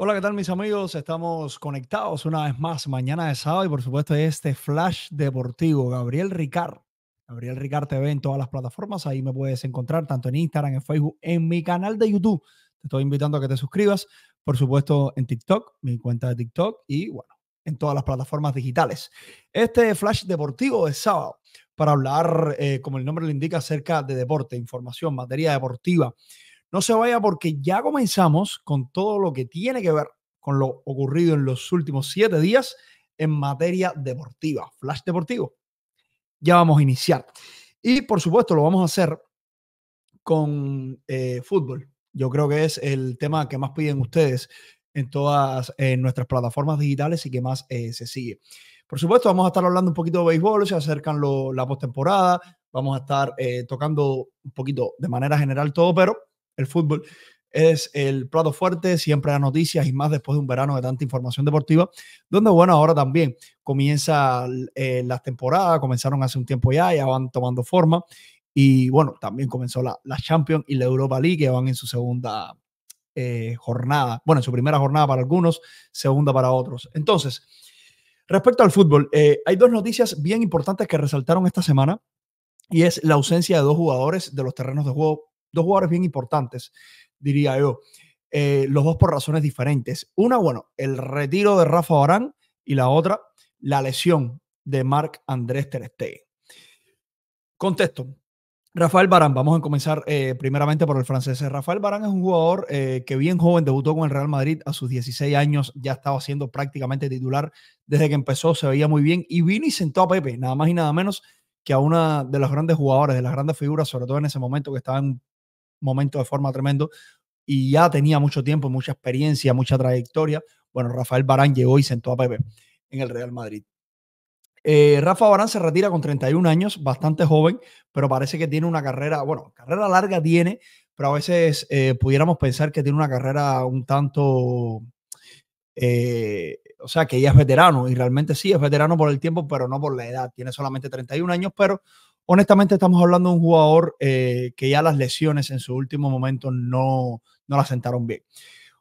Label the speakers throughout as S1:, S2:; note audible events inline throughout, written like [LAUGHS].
S1: Hola, ¿qué tal mis amigos? Estamos conectados una vez más. Mañana de sábado y por supuesto este Flash Deportivo. Gabriel Ricard. Gabriel Ricard TV en todas las plataformas. Ahí me puedes encontrar tanto en Instagram, en Facebook, en mi canal de YouTube. Te estoy invitando a que te suscribas. Por supuesto en TikTok, mi cuenta de TikTok y bueno, en todas las plataformas digitales. Este Flash Deportivo de sábado para hablar, eh, como el nombre lo indica, acerca de deporte, información, materia deportiva. No se vaya porque ya comenzamos con todo lo que tiene que ver con lo ocurrido en los últimos siete días en materia deportiva. Flash Deportivo. Ya vamos a iniciar. Y por supuesto lo vamos a hacer con eh, fútbol. Yo creo que es el tema que más piden ustedes en todas nuestras plataformas digitales y que más eh, se sigue. Por supuesto, vamos a estar hablando un poquito de béisbol, se acercan la postemporada, vamos a estar eh, tocando un poquito de manera general todo, pero el fútbol es el plato fuerte, siempre las noticias y más después de un verano de tanta información deportiva, donde bueno, ahora también comienza eh, la temporada, temporadas, comenzaron hace un tiempo ya, ya van tomando forma y bueno, también comenzó la, la Champions y la Europa League que van en su segunda eh, jornada, bueno, en su primera jornada para algunos, segunda para otros. Entonces, respecto al fútbol, eh, hay dos noticias bien importantes que resaltaron esta semana y es la ausencia de dos jugadores de los terrenos de juego dos jugadores bien importantes, diría yo. Eh, los dos por razones diferentes. Una, bueno, el retiro de Rafa Barán y la otra, la lesión de Marc Andrés Ter Stegen. Contexto. Rafael Barán, vamos a comenzar eh, primeramente por el francés. Rafael Barán es un jugador eh, que bien joven debutó con el Real Madrid a sus 16 años, ya estaba siendo prácticamente titular desde que empezó, se veía muy bien y vino y sentó a Pepe, nada más y nada menos que a una de las grandes jugadores, de las grandes figuras, sobre todo en ese momento que estaba en momento de forma tremendo y ya tenía mucho tiempo, mucha experiencia, mucha trayectoria. Bueno, Rafael Barán llegó y sentó a Pepe en el Real Madrid. Rafael eh, Rafa Barán se retira con 31 años, bastante joven, pero parece que tiene una carrera, bueno, carrera larga tiene, pero a veces eh, pudiéramos pensar que tiene una carrera un tanto, eh, o sea, que ya es veterano, y realmente sí, es veterano por el tiempo, pero no por la edad. Tiene solamente 31 años, pero honestamente estamos hablando de un jugador eh, que ya las lesiones en su último momento no, no la sentaron bien.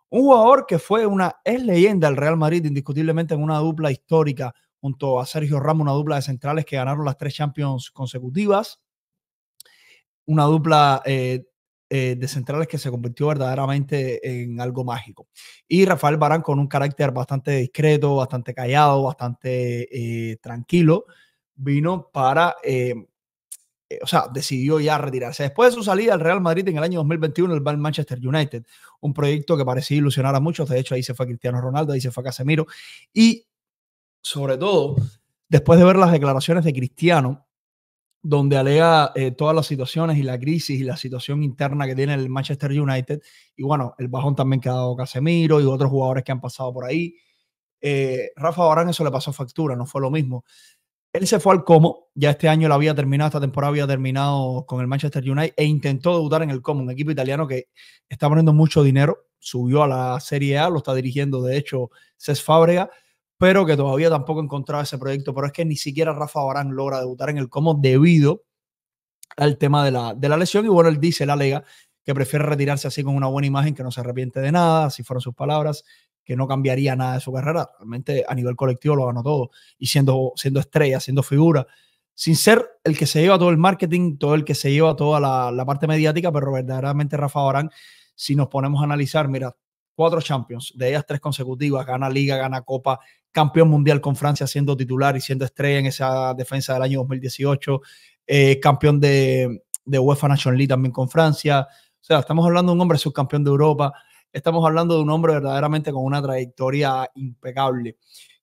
S1: Un jugador que fue una es leyenda del Real Madrid, indiscutiblemente en una dupla histórica junto a Sergio Ramos, una dupla de centrales que ganaron las tres Champions consecutivas, una dupla eh, eh, de centrales que se convirtió verdaderamente en algo mágico. Y Rafael Barán con un carácter bastante discreto, bastante callado, bastante tranquilo, vino para eh, o sea, decidió ya retirarse. Después de su salida al Real Madrid en el año 2021, el va al Manchester United, un proyecto que parecía ilusionar a muchos. De hecho, ahí se fue Cristiano Ronaldo, ahí se fue Casemiro. Y sobre todo, después de ver las declaraciones de Cristiano, donde alega eh, todas las situaciones y la crisis y la situación interna que tiene el Manchester United. Y bueno, el bajón también que ha dado Casemiro y otros jugadores que han pasado por ahí. Eh, Rafa Barán eso le pasó factura, no fue lo mismo. Él se fue al Como, ya este año la había terminado, esta temporada había terminado con el Manchester United e intentó debutar en el Como, un equipo italiano que está poniendo mucho dinero, subió a la Serie A, lo está dirigiendo de hecho ses Fábrega, pero que todavía tampoco encontraba ese proyecto, pero es que ni siquiera Rafa Barán logra debutar en el Como debido al tema de la, de la lesión y bueno, él dice, la Lega que prefiere retirarse así con una buena imagen, que no se arrepiente de nada, así fueron sus palabras, que no cambiaría nada de su carrera. Realmente a nivel colectivo lo ganó todo. Y siendo, siendo estrella, siendo figura, sin ser el que se lleva todo el marketing, todo el que se lleva toda la, parte mediática, pero verdaderamente Rafa Orán, si nos ponemos a analizar, mira, cuatro Champions, de ellas tres consecutivas, gana Liga, gana Copa, campeón mundial con Francia siendo titular y siendo estrella en esa defensa del año 2018, eh, campeón de, de UEFA National League también con Francia, o sea, estamos hablando de un hombre subcampeón de Europa, estamos hablando de un hombre verdaderamente con una trayectoria impecable.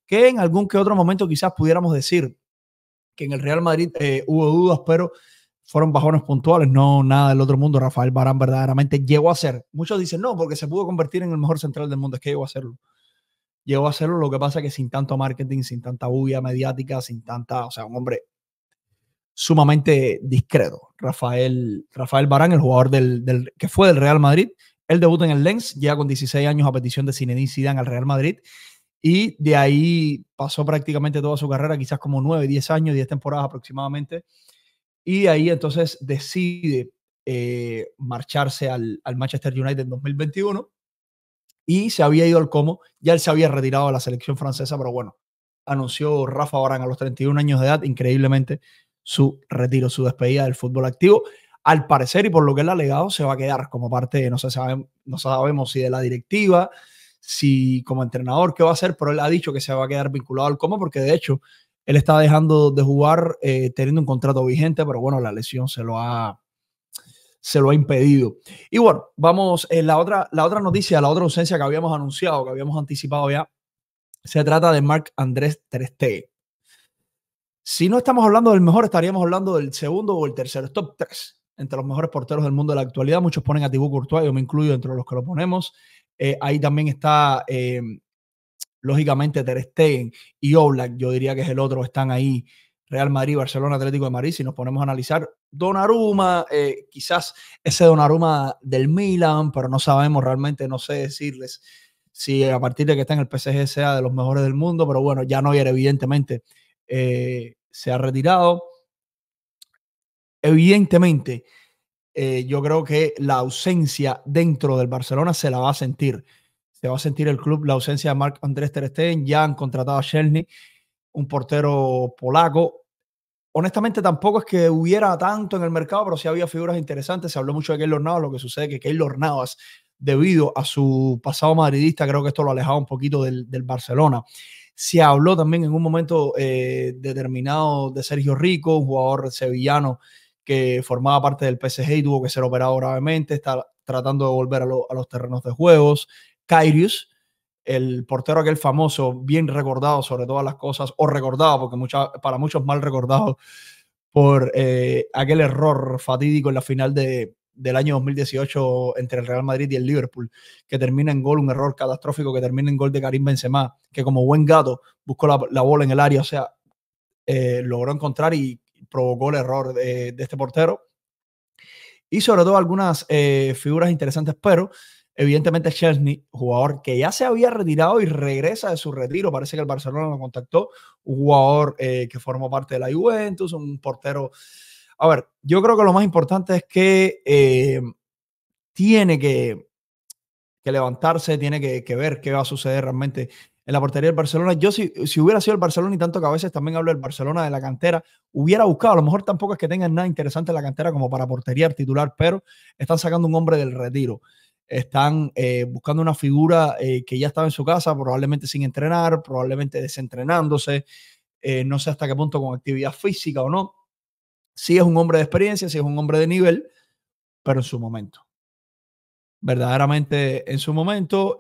S1: Que en algún que otro momento quizás pudiéramos decir que en el Real Madrid eh, hubo dudas, pero fueron bajones puntuales, no nada del otro mundo. Rafael Barán verdaderamente llegó a ser. Muchos dicen no, porque se pudo convertir en el mejor central del mundo. Es que llegó a serlo. Llegó a serlo, lo que pasa que sin tanto marketing, sin tanta bulla mediática, sin tanta. O sea, un hombre sumamente discreto. Rafael, Rafael Barán, el jugador del, del, que fue del Real Madrid él debut en el Lens, llega con 16 años a petición de Zinedine Zidane al Real Madrid y de ahí pasó prácticamente toda su carrera, quizás como 9, 10 años, 10 temporadas aproximadamente. Y de ahí entonces decide eh, marcharse al, Manchester United en 2021 y se había ido al Como, ya él se había retirado de la selección francesa, pero bueno, anunció Rafa Orán a los 31 años de edad, increíblemente, su retiro, su despedida del fútbol activo al parecer y por lo que él ha alegado, se va a quedar como parte, no, sé, no sabemos si de la directiva, si como entrenador, qué va a hacer, pero él ha dicho que se va a quedar vinculado al como porque de hecho él está dejando de jugar eh, teniendo un contrato vigente, pero bueno, la lesión se lo ha, se lo ha impedido. Y bueno, vamos, eh, la, otra, la otra noticia, la otra ausencia que habíamos anunciado, que habíamos anticipado ya, se trata de Marc Andrés 3T. Si no estamos hablando del mejor, estaríamos hablando del segundo o el tercero, top 3 entre los mejores porteros del mundo de la actualidad. Muchos ponen a Thibaut Courtois, yo me incluyo entre los que lo ponemos. Eh, ahí también está, eh, lógicamente, Ter Stegen y Oblak, yo diría que es el otro, están ahí. Real Madrid, Barcelona, Atlético de Madrid, si nos ponemos a analizar Donnarumma, eh, quizás ese Donnarumma del Milan, pero no sabemos realmente, no sé decirles si a partir de que está en el PSG sea de los mejores del mundo, pero bueno, ya era evidentemente eh, se ha retirado evidentemente, eh, yo creo que la ausencia dentro del Barcelona se la va a sentir. Se va a sentir el club la ausencia de Marc Andrés Ter Ya han contratado a Shelny, un portero polaco. Honestamente, tampoco es que hubiera tanto en el mercado, pero sí había figuras interesantes. Se habló mucho de Keylor Navas. Lo que sucede es que Keylor Navas, debido a su pasado madridista, creo que esto lo alejaba un poquito del, Barcelona. Se habló también en un momento eh, determinado de Sergio Rico, un jugador sevillano que formaba parte del PSG y tuvo que ser operado gravemente, está tratando de volver a, los terrenos de juegos. Kairius, el portero aquel famoso, bien recordado sobre todas las cosas, o recordado, porque para muchos mal recordado, por eh, aquel error fatídico en la final del año 2018 entre el Real Madrid y el Liverpool, que termina en gol, un error catastrófico que termina en gol de Karim Benzema, que como buen gato buscó la, bola en el área, o sea, eh, logró encontrar y provocó el error de, este portero. Y sobre todo algunas eh, figuras interesantes, pero evidentemente Chesney, jugador que ya se había retirado y regresa de su retiro, parece que el Barcelona lo contactó, un jugador eh, que formó parte de la Juventus, un portero... A ver, yo creo que lo más importante es que eh, tiene que, levantarse, tiene que, que, ver qué va a suceder realmente en la portería del Barcelona. Yo si, hubiera sido el Barcelona y tanto que a veces también hablo del Barcelona de la cantera, hubiera buscado, a lo mejor tampoco es que tengan nada interesante en la cantera como para portería titular, pero están sacando un hombre del retiro. Están eh, buscando una figura eh, que ya estaba en su casa, probablemente sin entrenar, probablemente desentrenándose, eh, no sé hasta qué punto con actividad física o no. Si sí es un hombre de experiencia, si sí es un hombre de nivel, pero en su momento verdaderamente en su momento.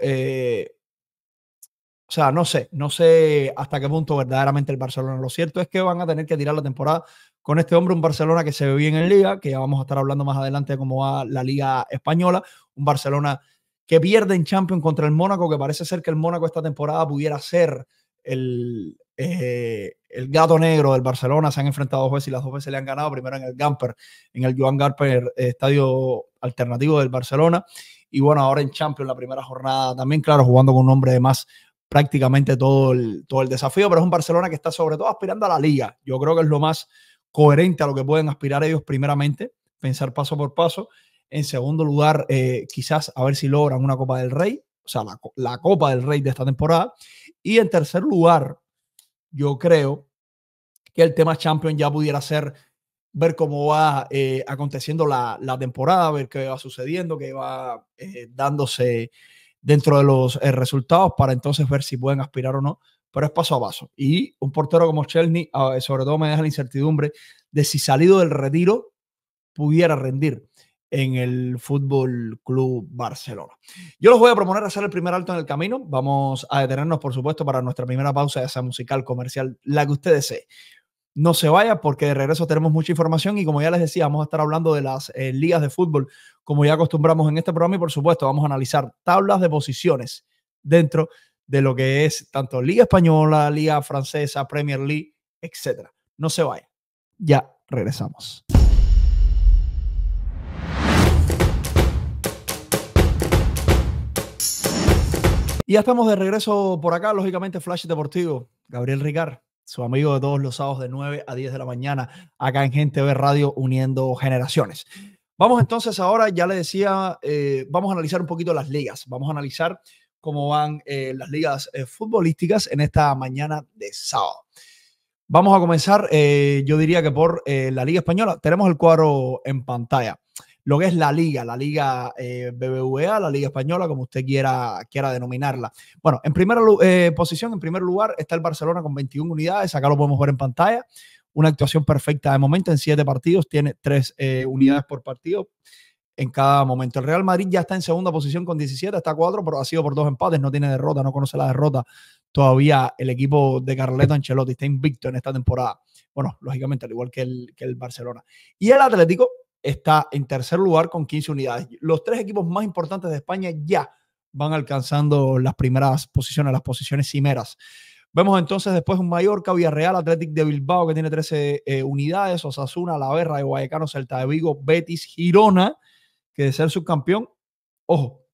S1: O sea, no sé, no sé hasta qué punto verdaderamente el Barcelona. Lo cierto es que van a tener que tirar la temporada con este hombre, un Barcelona que se ve bien en liga, que ya vamos a estar hablando más adelante de cómo va la liga española, un Barcelona que pierde en Champions contra el Mónaco, que parece ser que el Mónaco esta temporada pudiera ser el, eh, el gato negro del Barcelona. Se han enfrentado dos veces y las dos veces le han ganado, primero en el Gamper, en el Joan Gamper, estadio alternativo del Barcelona. Y bueno, ahora en Champions, la primera jornada, también claro, jugando con un hombre de más prácticamente todo el, todo el desafío, pero es un Barcelona que está sobre todo aspirando a la liga. Yo creo que es lo más coherente a lo que pueden aspirar ellos primeramente, pensar paso por paso. En segundo lugar, eh, quizás a ver si logran una Copa del Rey, o sea, la, Copa del Rey de esta temporada. Y en tercer lugar, yo creo que el tema Champions ya pudiera ser ver cómo va eh, aconteciendo la, la, temporada, ver qué va sucediendo, qué va eh, dándose dentro de los eh, resultados para entonces ver si pueden aspirar o no, pero es paso a paso. Y un portero como Chelny, ah, eh, sobre todo me deja la incertidumbre de si salido del retiro pudiera rendir en el Fútbol Club Barcelona. Yo los voy a proponer hacer el primer alto en el camino. Vamos a detenernos, por supuesto, para nuestra primera pausa, de esa musical, comercial, la que usted desee. No se vaya porque de regreso tenemos mucha información y como ya les decía, vamos a estar hablando de las eh, ligas de fútbol, como ya acostumbramos en este programa y por supuesto vamos a analizar tablas de posiciones dentro de lo que es tanto Liga Española, Liga Francesa, Premier League, etc. No se vaya. Ya regresamos. Y ya estamos de regreso por acá, lógicamente, Flash Deportivo. Gabriel Ricard, su amigo de todos los sábados de 9 a 10 de la mañana, acá en Gente Ver Radio, uniendo generaciones. Vamos entonces ahora, ya le decía, eh, vamos a analizar un poquito las ligas, vamos a analizar cómo van eh, las ligas eh, futbolísticas en esta mañana de sábado. Vamos a comenzar, yo diría que por la Liga Española, tenemos el cuadro en pantalla lo que es la liga, la liga eh, BBVA, la liga española, como usted quiera, quiera denominarla. Bueno, en primera eh, posición, en primer lugar, está el Barcelona con 21 unidades, acá lo podemos ver en pantalla, una actuación perfecta de momento en siete partidos, tiene tres eh, unidades por partido en cada momento. El Real Madrid ya está en segunda posición con 17, está a 4, pero ha sido por dos empates, no tiene derrota, no conoce la derrota todavía el equipo de Carleto Ancelotti, está invicto en esta temporada. Bueno, lógicamente, al igual que el, que el Barcelona. Y el Atlético está en tercer lugar con 15 unidades. Los tres equipos más importantes de España ya van alcanzando las primeras posiciones, las posiciones cimeras. Vemos entonces después un Mallorca, Villarreal, Athletic de Bilbao que tiene 13 eh, unidades, Osasuna, La Verra, de Guayacano, Celta de Vigo, Betis, Girona, que de ser subcampeón, ojo,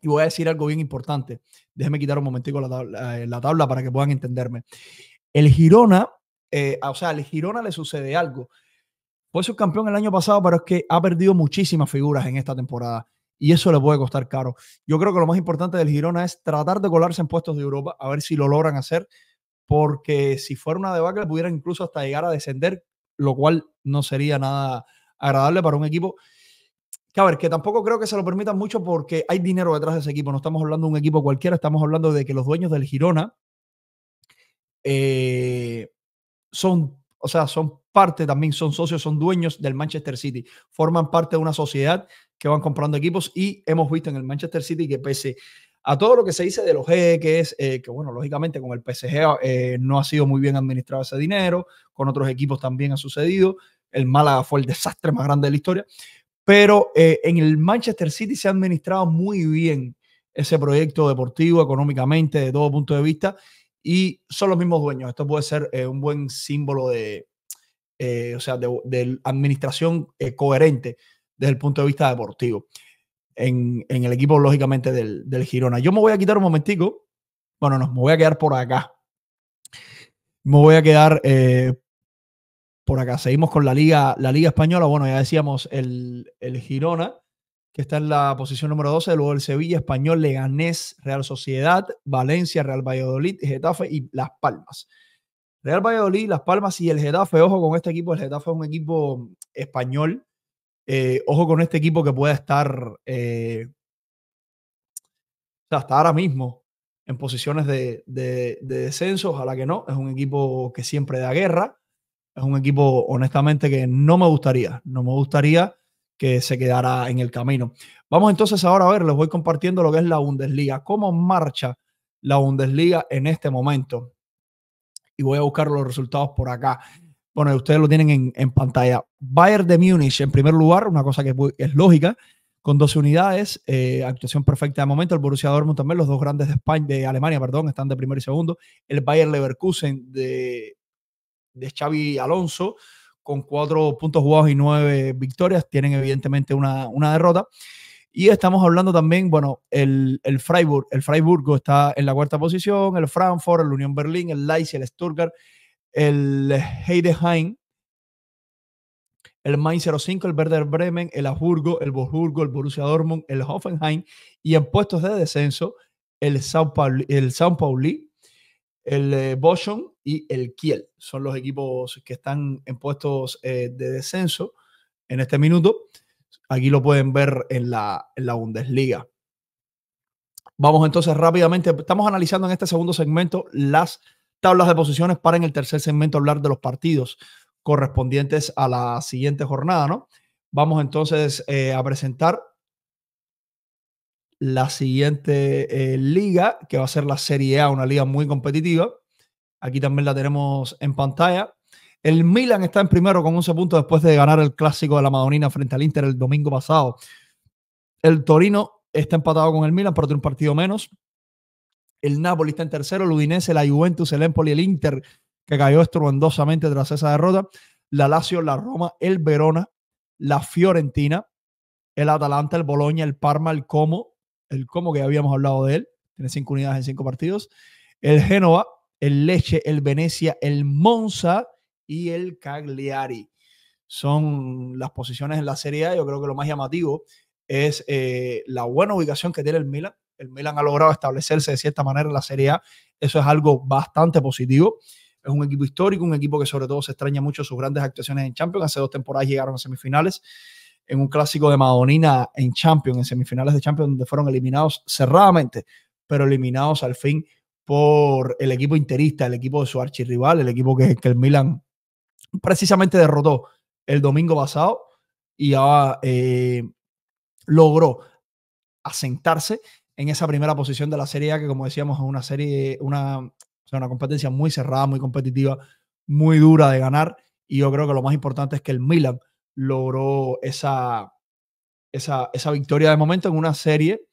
S1: y voy a decir algo bien importante. Déjeme quitar un momentico la tabla, eh, para que puedan entenderme. El Girona, eh, o sea, al Girona le sucede algo. Fue subcampeón el año pasado, pero es que ha perdido muchísimas figuras en esta temporada y eso le puede costar caro. Yo creo que lo más importante del Girona es tratar de colarse en puestos de Europa, a ver si lo logran hacer, porque si fuera una debacle pudieran incluso hasta llegar a descender, lo cual no sería nada agradable para un equipo que, a ver, que tampoco creo que se lo permitan mucho porque hay dinero detrás de ese equipo, no estamos hablando de un equipo cualquiera, estamos hablando de que los dueños del Girona eh, son, o sea, son parte también son socios, son dueños del Manchester City, forman parte de una sociedad que van comprando equipos y hemos visto en el Manchester City que pese a todo lo que se dice de los que es eh, que bueno, lógicamente con el PSG eh, no ha sido muy bien administrado ese dinero, con otros equipos también ha sucedido, el Málaga fue el desastre más grande de la historia, pero eh, en el Manchester City se ha administrado muy bien ese proyecto deportivo, económicamente, de todo punto de vista, y son los mismos dueños. Esto puede ser un buen símbolo de, eh, o sea, de, administración eh, coherente desde el punto de vista deportivo en, el equipo, lógicamente, del, Girona. Yo me voy a quitar un momentico, bueno, no, me voy a quedar por acá. Me voy a quedar eh, por acá. Seguimos con la Liga, la Liga Española. Bueno, ya decíamos el, el Girona, que está en la posición número 12, luego el Sevilla, Español, Leganés, Real Sociedad, Valencia, Real Valladolid, Getafe y Las Palmas. Real Valladolid, Las Palmas y el Getafe. Ojo con este equipo. El Getafe es un equipo español. Eh, ojo con este equipo que puede estar eh, hasta ahora mismo en posiciones de, de, descenso. Ojalá que no. Es un equipo que siempre da guerra. Es un equipo, honestamente, que no me gustaría. No me gustaría que se quedara en el camino. Vamos entonces ahora a ver, les voy compartiendo lo que es la Bundesliga. ¿Cómo marcha la Bundesliga en este momento? y voy a buscar los resultados por acá. Bueno, ustedes lo tienen en, pantalla. Bayern de Múnich, en primer lugar, una cosa que es lógica, con 12 unidades, eh, actuación perfecta de momento. El Borussia Dortmund también, los dos grandes de, España, de Alemania, perdón, están de primero y segundo. El Bayern Leverkusen de, de Xavi Alonso, con cuatro puntos jugados y nueve victorias, tienen evidentemente una, una derrota. Y estamos hablando también, bueno, el, Freiburg, el Freiburgo está en la cuarta posición, el Frankfurt, el Unión Berlín, el Leipzig, el Stuttgart, el Heideheim, el Main 05, el Werder Bremen, el aburgo el Bojurgo, el Borussia Dortmund, el Hoffenheim y en puestos de descenso el São Paulo, el, São Paulo el eh, Bochum y el Kiel. Son los equipos que están en puestos eh, de descenso en este minuto. Aquí lo pueden ver en la, en la Bundesliga. Vamos entonces rápidamente, estamos analizando en este segundo segmento las tablas de posiciones para en el tercer segmento hablar de los partidos correspondientes a la siguiente jornada, ¿no? Vamos entonces eh, a presentar la siguiente eh, liga, que va a ser la Serie A, una liga muy competitiva. Aquí también la tenemos en pantalla. El Milan está en primero con 11 puntos después de ganar el clásico de la Madonina frente al Inter el domingo pasado. El Torino está empatado con el Milan, pero tiene un partido menos. El Napoli está en tercero, el Udinese, la Juventus, el Empoli, el Inter, que cayó estruendosamente tras esa derrota. La Lazio, la Roma, el Verona, la Fiorentina, el Atalanta, el Boloña, el Parma, el Como, el Como que ya habíamos hablado de él, tiene cinco unidades en cinco partidos. El Génova, el Leche, el Venecia, el Monza, y el Cagliari. Son las posiciones en la Serie A. Yo creo que lo más llamativo es eh, la buena ubicación que tiene el Milan. El Milan ha logrado establecerse de cierta manera en la Serie A. Eso es algo bastante positivo. Es un equipo histórico, un equipo que sobre todo se extraña mucho sus grandes actuaciones en Champions. Hace dos temporadas llegaron a semifinales en un clásico de Madonina en Champions, en semifinales de Champions, donde fueron eliminados cerradamente, pero eliminados al fin por el equipo interista, el equipo de su archirrival, el equipo que el Milan precisamente derrotó el domingo pasado y ahora eh, logró asentarse en esa primera posición de la Serie A, que como decíamos es una serie, una, o sea, una competencia muy cerrada, muy competitiva, muy dura de ganar. Y yo creo que lo más importante es que el Milan logró esa, esa, esa victoria de momento en una serie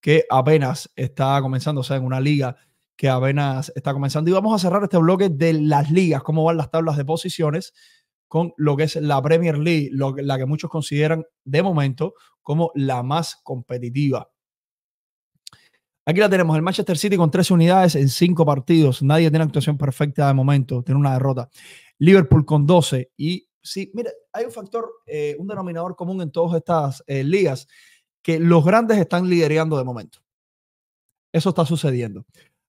S1: que apenas está comenzando, o sea, en una liga que apenas está comenzando. Y vamos a cerrar este bloque de las ligas, cómo van las tablas de posiciones con lo que es la Premier League, la que muchos consideran de momento como la más competitiva. Aquí la tenemos, el Manchester City con tres unidades en cinco partidos. Nadie tiene actuación perfecta de momento, tiene una derrota. Liverpool con 12. Y sí, mire, hay un factor, eh, un denominador común en todas estas eh, ligas, que los grandes están liderando de momento. Eso está sucediendo.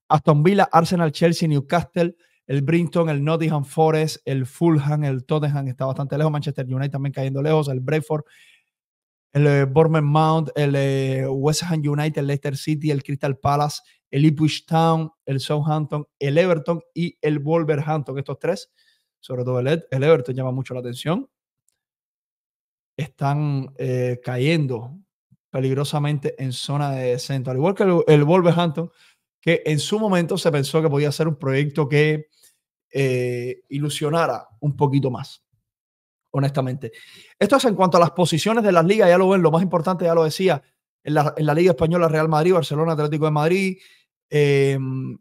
S1: Aston Villa, Arsenal, Chelsea, Newcastle, el Brinton, el Nottingham Forest, el Fulham, el Tottenham está bastante lejos, Manchester United también cayendo lejos, el Brentford, el eh, Bournemouth Mount, el eh, West Ham United, el Leicester City, el Crystal Palace, el Ipswich Town, el Southampton, el Everton y el Wolverhampton. Estos tres, sobre todo el, e-, Everton llama mucho la atención, están eh, cayendo peligrosamente en zona de centro. Al igual que el Wolverhampton, que en su momento se pensó que podía ser un proyecto que eh, ilusionara un poquito más, honestamente. Esto es en cuanto a las posiciones de las ligas, ya lo ven, lo más importante, ya lo decía, en la, Liga Española, Real Madrid, Barcelona, Atlético de Madrid, em,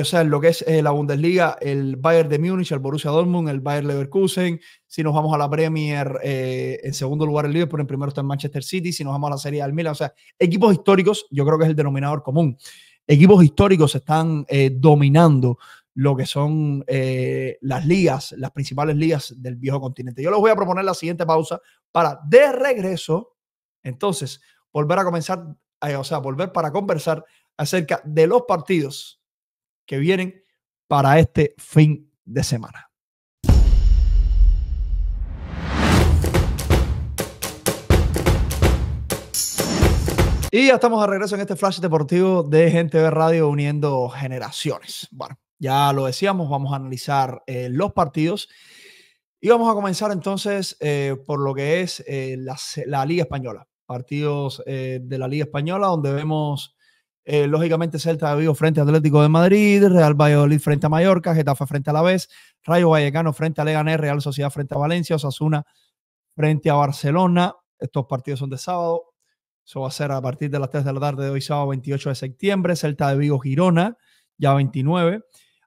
S1: o sea, lo que es eh, la Bundesliga, el Bayern de Múnich, el Borussia Dortmund, el Bayern Leverkusen. Si nos vamos a la Premier, eh, en segundo lugar el Liverpool, en primero está el Manchester City. Si nos vamos a la Serie al Milan, o sea, equipos históricos, yo creo que es el denominador común. Equipos históricos están eh, dominando lo que son las ligas, las principales ligas del viejo continente. Yo les voy a proponer la siguiente pausa para de regreso, entonces, volver a comenzar, o sea, volver para conversar acerca de los partidos que vienen para este fin de semana. Y ya estamos de regreso en este flash deportivo de Gente de Radio uniendo generaciones. Bueno, ya lo decíamos, vamos a analizar eh, los partidos y vamos a comenzar entonces eh, por lo que es eh, la, la, Liga Española, partidos de la Liga Española donde vemos eh, lógicamente Celta de Vigo frente a Atlético de Madrid, Real Valladolid frente a Mallorca, Getafe frente a la vez, Rayo Vallecano frente a Leganés, Real Sociedad frente a Valencia, Osasuna frente a Barcelona. Estos partidos son de sábado. Eso va a ser a partir de las 3 de la tarde de hoy, sábado 28 de septiembre. Celta de Vigo, Girona, ya 29.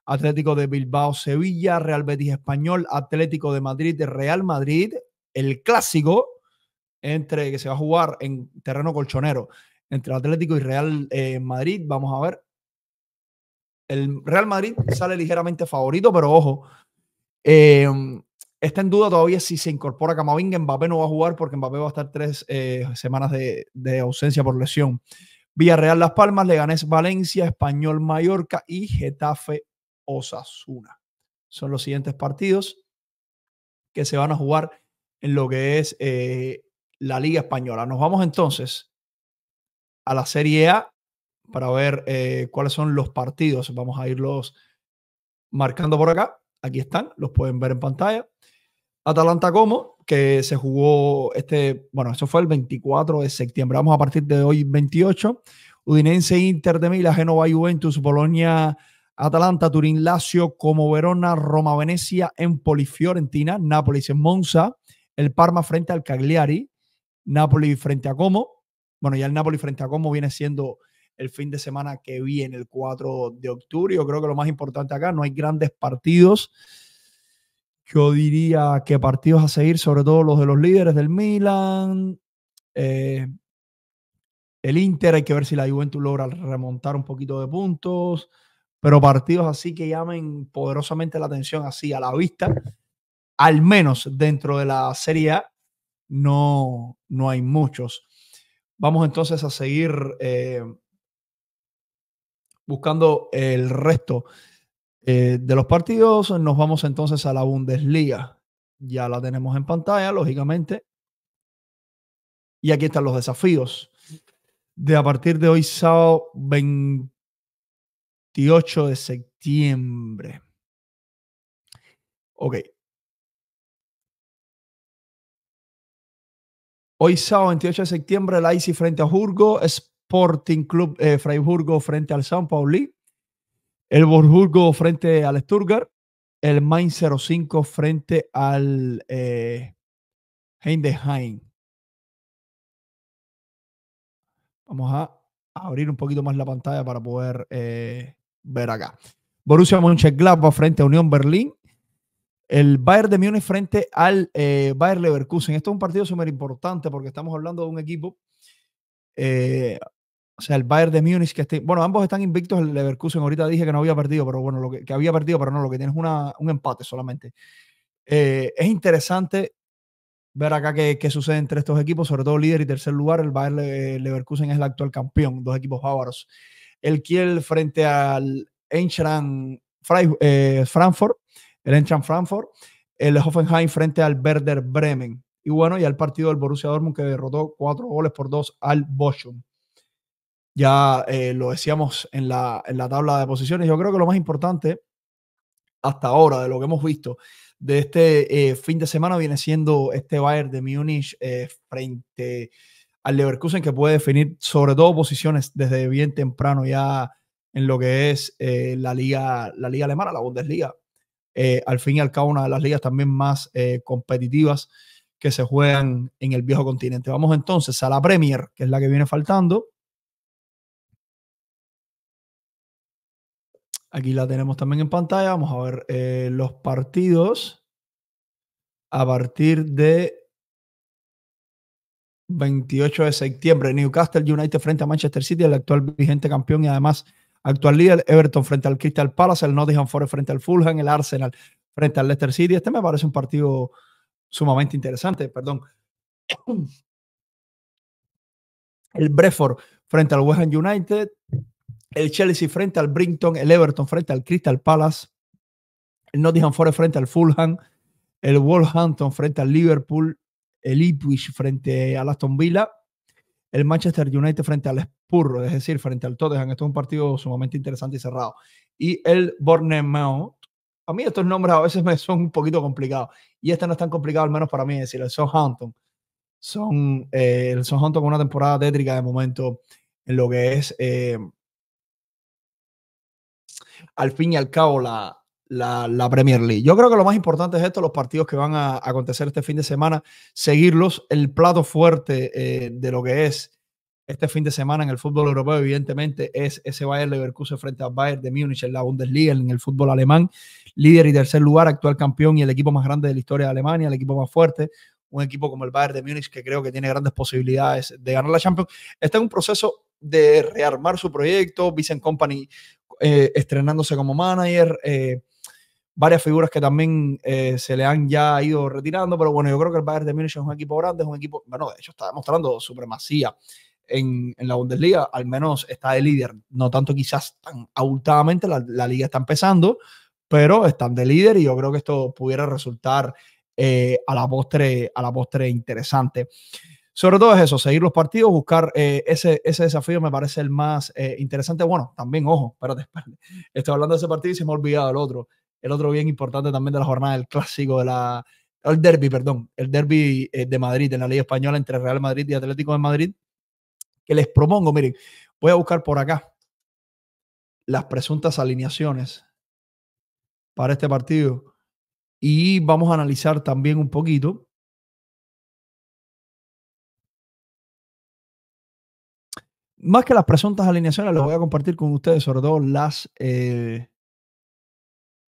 S1: Atlético de Bilbao, Sevilla, Real Betis Español, Atlético de Madrid, Real Madrid, el clásico entre que se va a jugar en terreno colchonero entre Atlético y Real eh, Madrid. Vamos a ver. El Real Madrid sale ligeramente favorito, pero ojo, eh, está en duda todavía si se incorpora Camavinga. Mbappé no va a jugar porque Mbappé va a estar tres eh, semanas de, ausencia por lesión. Villarreal Las Palmas, Leganés Valencia, Español Mallorca y Getafe Osasuna. Son los siguientes partidos que se van a jugar en lo que es la Liga Española. Nos vamos entonces a la Serie A para ver eh, cuáles son los partidos. Vamos a irlos marcando por acá. Aquí están, los pueden ver en pantalla. Atalanta Como, que se jugó este, bueno, eso fue el 24 de septiembre. Vamos a partir de hoy 28. Udinense, Inter de Mila, Genova, Juventus, polonia Atalanta, Turín, Lazio, Como Verona, Roma, Venecia, Empoli, Fiorentina, Nápoles en Monza, el Parma frente al Cagliari, Nápoles frente a Como, bueno, ya el Napoli frente a Como viene siendo el fin de semana que viene, el 4 de octubre. Yo creo que lo más importante acá, no hay grandes partidos. Yo diría que partidos a seguir, sobre todo los de los líderes del Milan. Eh, el Inter, hay que ver si la Juventus logra remontar un poquito de puntos. Pero partidos así que llamen poderosamente la atención, así a la vista, al menos dentro de la Serie A, no, no hay muchos. Vamos entonces a seguir eh, buscando el resto eh, de los partidos. Nos vamos entonces a la Bundesliga. Ya la tenemos en pantalla, lógicamente. Y aquí están los desafíos. De a partir de hoy, sábado 28 de septiembre. Ok, Hoy sábado 28 de septiembre, el ICI frente a Jurgo, Sporting Club eh, Freiburgo frente al San Pauli, el Borjurgo frente al Stuttgart, el Main 05 frente al eh, Heindeheim. Vamos a abrir un poquito más la pantalla para poder eh, ver acá. Borussia Mönchengladbach frente a Unión Berlín, el Bayern de Múnich frente al eh, Bayern Leverkusen. Esto es un partido súper importante porque estamos hablando de un equipo, eh, o sea, el Bayern de Múnich, que bueno, ambos están invictos. El Leverkusen, ahorita dije que no había perdido, pero bueno, lo que, había perdido, pero no, lo que tiene es una, un empate solamente. Eh, es interesante ver acá qué, sucede entre estos equipos, sobre todo líder y tercer lugar. El Bayern Leverkusen es el actual campeón, dos equipos bávaros. El Kiel frente al Eintracht Frankfurt el Enchan Frankfurt, el Hoffenheim frente al Werder Bremen. Y bueno, ya el partido del Borussia Dortmund que derrotó cuatro goles por dos al Bochum. Ya eh, lo decíamos en la, tabla de posiciones. Yo creo que lo más importante hasta ahora de lo que hemos visto de este eh, fin de semana viene siendo este Bayern de Múnich eh, frente al Leverkusen que puede definir sobre todo posiciones desde bien temprano ya en lo que es la liga la liga alemana la Bundesliga eh, al fin y al cabo una de las ligas también más eh, competitivas que se juegan en el viejo continente. Vamos entonces a la Premier, que es la que viene faltando. Aquí la tenemos también en pantalla. Vamos a ver eh, los partidos a partir de 28 de septiembre. Newcastle United frente a Manchester City, el actual vigente campeón y además Actualidad, el Everton frente al Crystal Palace, el Nottingham Forest frente al Fulham, el Arsenal frente al Leicester City. Este me parece un partido sumamente interesante, perdón. [CLEARS THROAT] El Breford frente al West Ham United, el Chelsea frente al Brinton, el Everton frente al Crystal Palace, el Nottingham Forest frente al Fulham, el Wolverhampton frente al Liverpool, el Ipswich frente al Aston Villa, el Manchester United frente al Spurro, es decir, frente al Tottenham. Esto es un partido sumamente interesante y cerrado. Y el Bournemouth. A mí estos nombres a veces me son un poquito complicados. Y este no es tan complicado, al menos para mí, es decir, el Southampton. Son, eh, el Southampton con una temporada tétrica de momento en lo que es, eh, al fin y al cabo, la, la, Premier League. Yo creo que lo más importante es esto, los partidos que van a, acontecer este fin de semana, seguirlos. El plato fuerte eh, de lo que es este fin de semana en el fútbol europeo, evidentemente, es ese Bayern Leverkusen frente al Bayern de Múnich en la Bundesliga, en el fútbol alemán, líder y tercer lugar, actual campeón y el equipo más grande de la historia de Alemania, el equipo más fuerte, un equipo como el Bayern de Múnich que creo que tiene grandes posibilidades de ganar la Champions. Está en un proceso de rearmar su proyecto, Vincent Company eh, estrenándose como manager, eh, varias figuras que también eh, se le han ya ido retirando, pero bueno, yo creo que el Bayern de Múnich es un equipo grande, es un equipo, bueno, de hecho está demostrando supremacía en, en la Bundesliga, al menos está de líder, no tanto quizás tan abultadamente, la, liga está empezando, pero están de líder y yo creo que esto pudiera resultar eh, a, la postre, a la postre interesante. Sobre todo es eso, seguir los partidos, buscar eh, ese, ese, desafío me parece el más interesante. Bueno, también, ojo, espérate, espérate. Estoy hablando de ese partido y se me ha olvidado el otro el otro bien importante también de la jornada, el clásico de la, el derby, perdón, el derby eh, de Madrid en la Liga Española entre Real Madrid y Atlético de Madrid, que les propongo, miren, voy a buscar por acá las presuntas alineaciones para este partido y vamos a analizar también un poquito más que las presuntas alineaciones, les voy a compartir con ustedes sobre todo las, eh,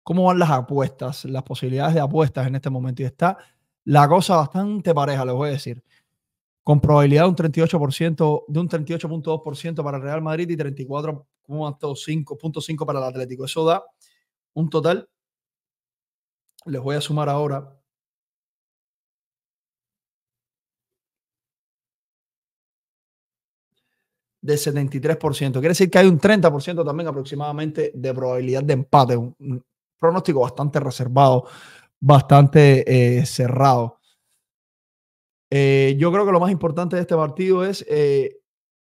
S1: ¿Cómo van las apuestas, las posibilidades de apuestas en este momento? Y está la cosa bastante pareja, les voy a decir. Con probabilidad de un 38%, de un 38.2% para el Real Madrid y 34.5% para el Atlético. Eso da un total. Les voy a sumar ahora. de 73%. Quiere decir que hay un 30% también aproximadamente de probabilidad de empate pronóstico bastante reservado, bastante eh, cerrado. Eh, yo creo que lo más importante de este partido es eh,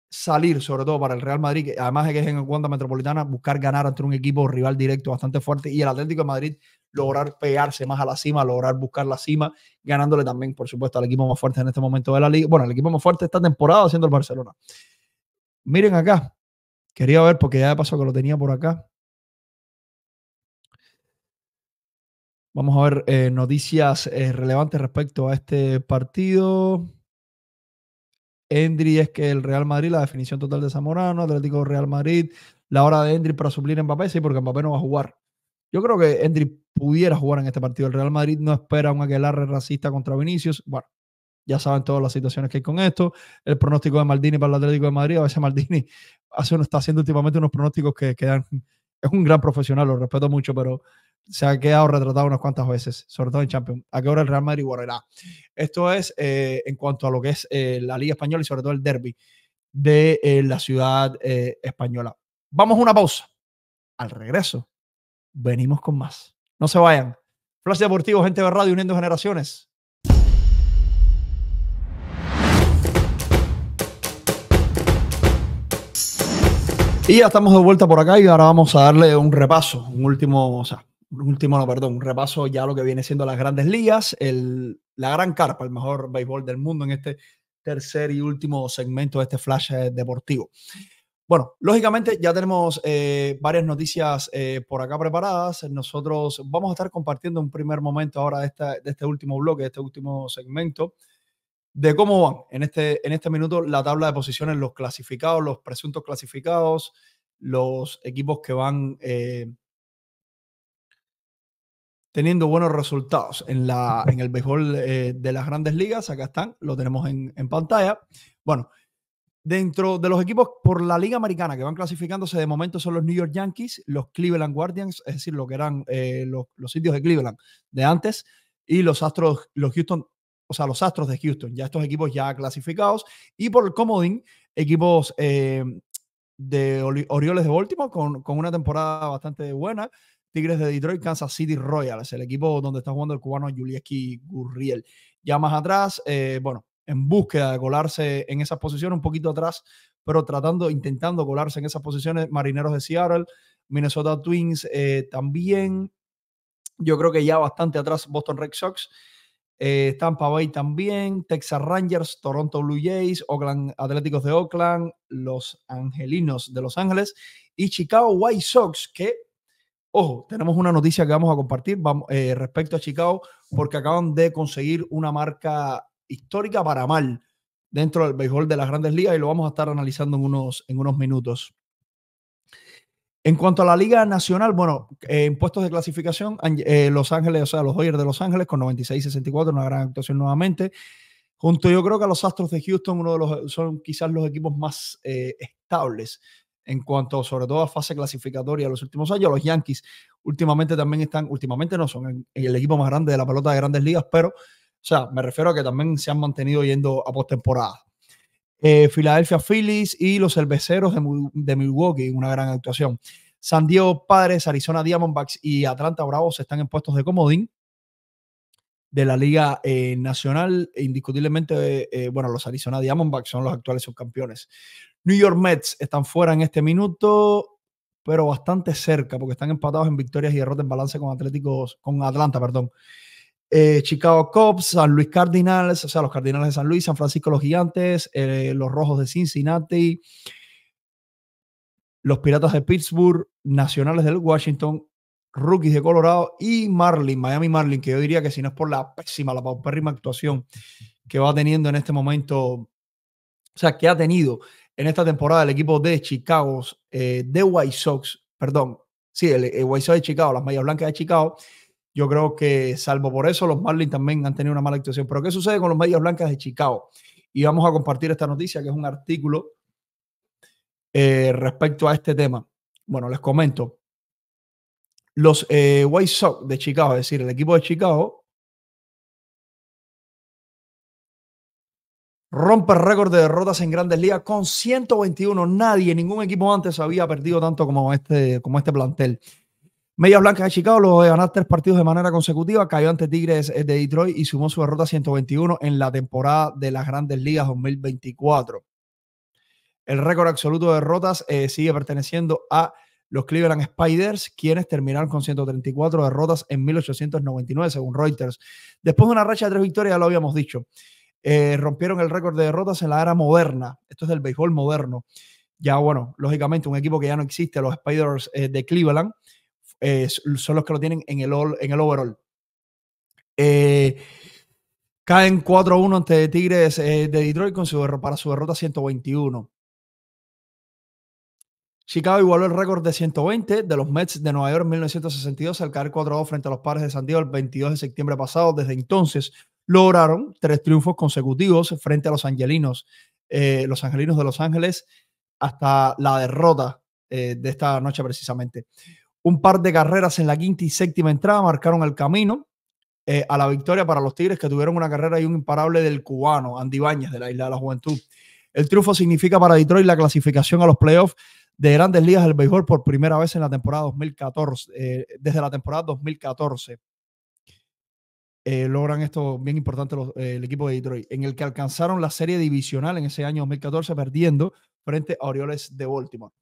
S1: salir, sobre todo para el Real Madrid, que además de que es en Wanda Metropolitana, buscar ganar ante un equipo rival directo bastante fuerte y el Atlético de Madrid lograr pegarse más a la cima, lograr buscar la cima, ganándole también, por supuesto, al equipo más fuerte en este momento de la liga. Bueno, el equipo más fuerte esta temporada haciendo el Barcelona. Miren acá, quería ver porque ya de paso que lo tenía por acá. Vamos a ver eh, noticias eh, relevantes respecto a este partido. Endri es que el Real Madrid, la definición total de Zamorano, Atlético Real Madrid, la hora de Endri para suplir a Mbappé, sí, porque Mbappé no va a jugar. Yo creo que Endri pudiera jugar en este partido. El Real Madrid no espera un aquelarre racista contra Vinicius. Bueno, ya saben todas las situaciones que hay con esto. El pronóstico de Maldini para el Atlético de Madrid, a veces Maldini [LAUGHS] hace, está haciendo últimamente unos pronósticos que quedan. [LAUGHS] Es un gran profesional, lo respeto mucho, pero se ha quedado retratado unas cuantas veces, sobre todo en Champions. ¿A qué hora el Real Madrid borrará Esto es eh, en cuanto a lo que es eh, la Liga Española y sobre todo el derby de eh, la ciudad española. Vamos a una pausa. Al regreso, venimos con más. No se vayan. Flash Deportivo, gente de radio, uniendo generaciones. Y ya estamos de vuelta por acá y ahora vamos a darle un repaso, un último, o sea, último, no, perdón, un repaso ya lo que viene siendo las grandes ligas, el, la gran carpa, el mejor béisbol del mundo en este tercer y último segmento de este flash eh, deportivo. Bueno, lógicamente ya tenemos eh, varias noticias eh, por acá preparadas. Nosotros vamos a estar compartiendo un primer momento ahora de, este último bloque, de este último segmento, de cómo van en este, en este minuto la tabla de posiciones, los clasificados, los presuntos clasificados, los equipos que van teniendo buenos resultados en, la, en el béisbol eh, de las grandes ligas. Acá están, lo tenemos en, pantalla. Bueno, dentro de los equipos por la Liga Americana que van clasificándose de momento son los New York Yankees, los Cleveland Guardians, es decir, lo que eran eh, los, los, sitios de Cleveland de antes, y los Astros, los Houston. O sea, los Astros de Houston, ya estos equipos ya clasificados. Y por el comodín, equipos eh, de Orioles de Baltimore con, con, una temporada bastante buena, Tigres de Detroit, Kansas City Royals, el equipo donde está jugando el cubano Julieski Gurriel. Ya más atrás, eh, bueno, en búsqueda de colarse en esas posiciones, un poquito atrás, pero tratando, intentando colarse en esas posiciones, Marineros de Seattle, Minnesota Twins eh, también, yo creo que ya bastante atrás Boston Red Sox, eh, Tampa Bay también, Texas Rangers, Toronto Blue Jays, Oakland Atléticos de Oakland, Los Angelinos de Los Ángeles y Chicago White Sox, que Ojo, tenemos una noticia que vamos a compartir eh, respecto a Chicago, porque acaban de conseguir una marca histórica para mal dentro del béisbol de las grandes ligas y lo vamos a estar analizando en unos, en unos minutos. En cuanto a la Liga Nacional, bueno, en eh, puestos de clasificación, eh, Los Ángeles, o sea, los Hoyers de Los Ángeles con 96-64, una gran actuación nuevamente. Junto yo creo que a los Astros de Houston, uno de los, son quizás los equipos más estables en cuanto sobre todo a fase clasificatoria los últimos años. Los Yankees últimamente también están, últimamente no son el equipo más grande de la pelota de grandes ligas, pero, o sea, me refiero a que también se han mantenido yendo a postemporada. Filadelfia eh, Phillies y los cerveceros de, de, Milwaukee, una gran actuación. San Diego Padres, Arizona Diamondbacks y Atlanta Bravos están en puestos de comodín de la Liga eh, Nacional. E indiscutiblemente, eh, bueno, los Arizona Diamondbacks son los actuales subcampeones. New York Mets están fuera en este minuto, pero bastante cerca, porque están empatados en victorias y derrotas en balance con Atléticos, con Atlanta, perdón. Eh, Chicago Cubs, San Luis Cardinals, o sea, los Cardinals de San Luis, San Francisco los Gigantes, los Rojos de Cincinnati, los Piratas de Pittsburgh, Nacionales del Washington rookies de Colorado y Marlin, Miami Marlin, que yo diría que si no es por la pésima, la paupérrima actuación que va teniendo en este momento, o sea, que ha tenido en esta temporada el equipo de Chicago, eh, de White Sox, perdón, sí, el, White Sox de Chicago, las Medias Blancas de Chicago, yo creo que salvo por eso, los Marlins también han tenido una mala actuación. Pero ¿qué sucede con los Medias Blancas de Chicago? Y vamos a compartir esta noticia, que es un artículo eh, respecto a este tema. Bueno, les comento los eh, White Sox de Chicago, es decir, el equipo de Chicago, rompe el récord de derrotas en grandes ligas con 121. Nadie, ningún equipo antes había perdido tanto como este, como este plantel. Medias Blancas de Chicago lo de ganar tres partidos de manera consecutiva, cayó ante Tigres eh, de Detroit y sumó su derrota 121 en la temporada de las grandes ligas 2024. El récord absoluto de derrotas eh, sigue perteneciendo a los Cleveland Spiders, quienes terminaron con 134 derrotas en 1899, según Reuters. Después de una racha de tres victorias, ya lo habíamos dicho, eh, rompieron el récord de derrotas en la era moderna. Esto es del béisbol moderno. Ya, bueno, lógicamente, un equipo que ya no existe, los Spiders eh, de Cleveland, eh, son los que lo tienen en el, en el overall. caen 4-1 ante Tigres de Detroit para su derrota 121. Chicago igualó el récord de 120 de los Mets de Nueva York en 1962 al caer 4-2 frente a los Padres de San Diego el 22 de septiembre pasado. Desde entonces lograron tres triunfos consecutivos frente a los angelinos, eh, los angelinos de Los Ángeles, hasta la derrota eh, de esta noche precisamente. Un par de carreras en la quinta y séptima entrada marcaron el camino eh, a la victoria para los Tigres, que tuvieron una carrera y un imparable del cubano, Andy Bañas de la Isla de la Juventud. El triunfo significa para Detroit la clasificación a los playoffs de grandes ligas del béisbol por primera vez en la temporada 2014, eh, desde la temporada 2014. Eh, logran esto bien importante eh, el equipo de Detroit, en el que alcanzaron la serie divisional en ese año 2014 perdiendo frente a Orioles de Baltimore.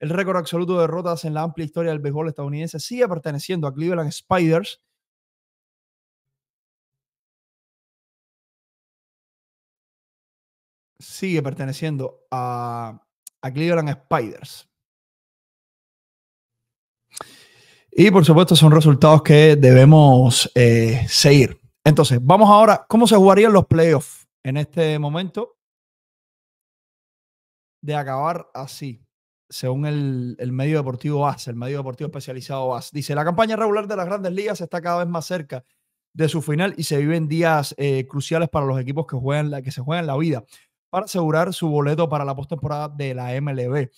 S1: El récord absoluto de derrotas en la amplia historia del béisbol estadounidense sigue perteneciendo a Cleveland Spiders. Sigue perteneciendo a Cleveland Spiders. Y por supuesto son resultados que debemos eh, seguir. Entonces, vamos ahora, ¿cómo se jugarían los playoffs en este momento? De acabar así, según el, medio deportivo AS, el medio deportivo especializado AS. Dice, la campaña regular de las grandes ligas está cada vez más cerca de su final y se viven días eh, cruciales para los equipos que, juegan la, que se juegan la vida para asegurar su boleto para la postemporada de la MLB.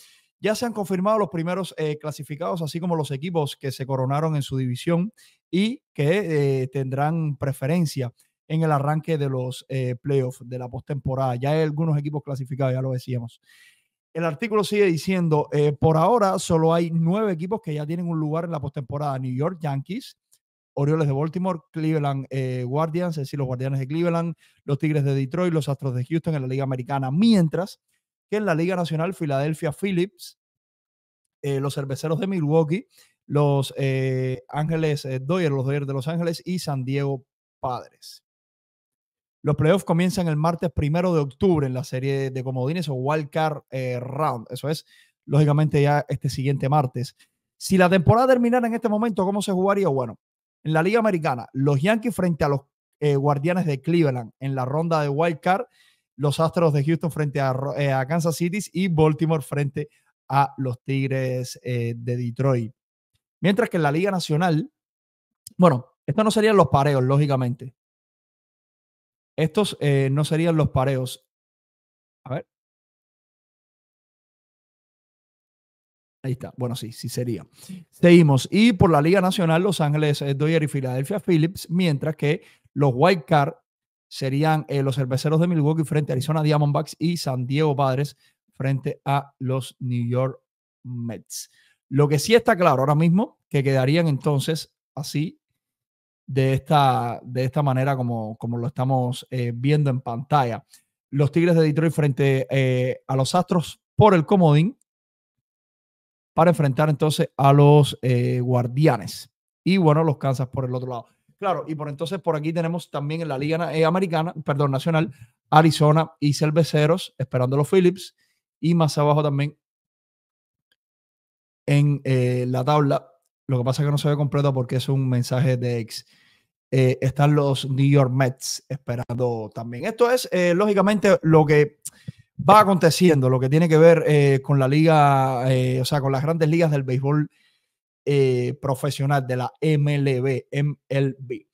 S1: Ya se han confirmado los primeros eh, clasificados, así como los equipos que se coronaron en su división y que eh, tendrán preferencia en el arranque de los eh, playoffs de la postemporada. Ya hay algunos equipos clasificados, ya lo decíamos. El artículo sigue diciendo, por ahora solo hay nueve equipos que ya tienen un lugar en la postemporada. New York Yankees, Orioles de Baltimore, Cleveland eh, Guardians, es decir, los Guardianes de Cleveland, los Tigres de Detroit, los Astros de Houston en la Liga Americana, mientras que en la Liga Nacional, Philadelphia Phillips, eh, los Cerveceros de Milwaukee, los eh, Ángeles Doyer, los Dodgers de Los Ángeles y San Diego Padres. Los playoffs comienzan el martes primero de octubre en la serie de comodines o wildcard round. Eso es, lógicamente, ya este siguiente martes. Si la temporada terminara en este momento, ¿cómo se jugaría? Bueno, en la Liga Americana, los Yankees frente a los eh, Guardianes de Cleveland en la ronda de Wild Card, los Astros de Houston frente a, eh, Kansas City y Baltimore frente a los Tigres eh, de Detroit. Mientras que en la Liga Nacional, bueno, estos no serían los pareos, lógicamente. Estos no serían los pareos. A ver, Ahí está. Bueno, sí, sí sería. Seguimos. Y por la Liga Nacional, Los Ángeles Doyer y Philadelphia Phillips, mientras que los White Card serían eh, los cerveceros de Milwaukee frente a Arizona Diamondbacks y San Diego Padres frente a los New York Mets. Lo que sí está claro ahora mismo, que quedarían entonces así de esta, de esta manera como, como lo estamos eh, viendo en pantalla. Los Tigres de Detroit frente eh, a los Astros por el comodín para enfrentar entonces a los eh, guardianes. Y bueno, los Kansas por el otro lado. Claro, y por entonces por aquí tenemos también en la Liga eh, Americana, perdón, Nacional, Arizona y Cerveceros, esperando a los Phillips. Y más abajo también en eh, la tabla, lo que pasa es que no se ve completo porque es un mensaje de ex. están los New York Mets esperando también. Esto es, lógicamente, lo que va aconteciendo, lo que tiene que ver eh, con la liga, eh, o sea, con las grandes ligas del béisbol eh, profesional, de la MLB, MLB.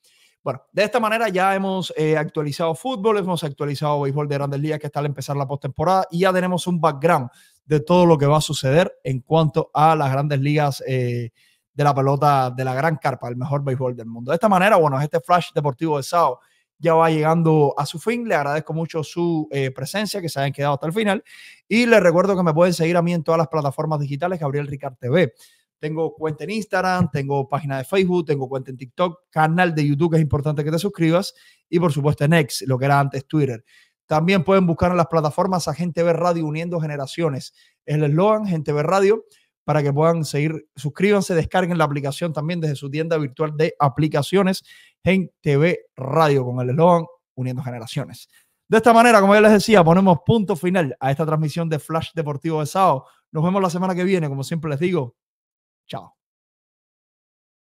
S1: Bueno, de esta manera ya hemos actualizado fútbol, hemos actualizado béisbol de grandes ligas que está al empezar la postemporada y ya tenemos un background de todo lo que va a suceder en cuanto a las grandes ligas de la pelota, de la gran carpa, el mejor béisbol del mundo. De esta manera, bueno, este flash deportivo de sábado ya va llegando a su fin. Le agradezco mucho su eh, presencia, que se hayan quedado hasta el final. Y les recuerdo que me pueden seguir a mí en todas las plataformas digitales, Gabriel Ricard TV. Tengo cuenta en Instagram, tengo página de Facebook, tengo cuenta en TikTok, canal de YouTube, que es importante que te suscribas, y por supuesto en X, lo que era antes Twitter. También pueden buscar en las plataformas a Gente Ver Radio Uniendo Generaciones. Es el eslogan, Gente Ver Radio para que puedan seguir, suscríbanse, descarguen la aplicación también desde su tienda virtual de aplicaciones en TV Radio con el eslogan Uniendo Generaciones. De esta manera, como ya les decía, ponemos punto final a esta transmisión de Flash Deportivo de Sábado. Nos vemos la semana que viene, como siempre les digo. Chao.